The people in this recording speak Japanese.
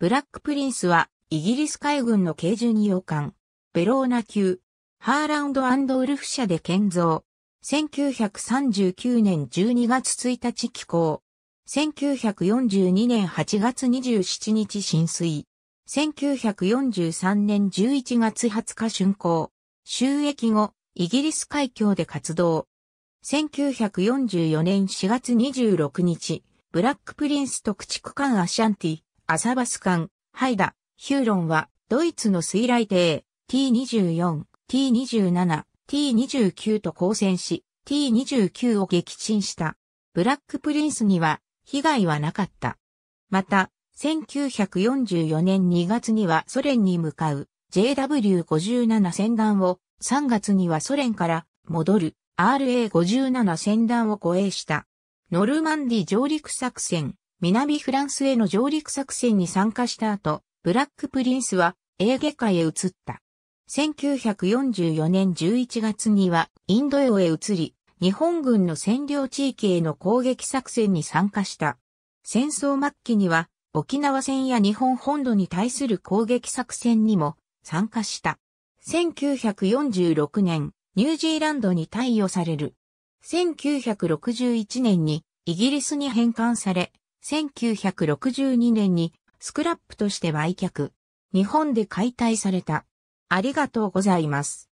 ブラックプリンスは、イギリス海軍の軽巡洋艦、ベローナ級、ハーランドウルフ社で建造。1939年12月1日寄港。1942年8月27日浸水。1943年11月20日竣工。収益後、イギリス海峡で活動。1944年4月26日、ブラックプリンス特地区間アシャンティ、アサバス艦、ハイダ、ヒューロンは、ドイツの水雷艇、T24、T27、T29 と交戦し、T29 を撃沈した。ブラックプリンスには、被害はなかった。また、1944年2月にはソ連に向かう JW57 戦団を、3月にはソ連から戻る RA57 戦団を護衛した。ノルマンディ上陸作戦南フランスへの上陸作戦に参加した後、ブラックプリンスはエーゲ海へ移った。1944年11月にはインド洋へ移り、日本軍の占領地域への攻撃作戦に参加した。戦争末期には沖縄戦や日本本土に対する攻撃作戦にも参加した。1946年、ニュージーランドに退与される。1961年にイギリスに返還され、1962年にスクラップとして売却。日本で解体された。ありがとうございます。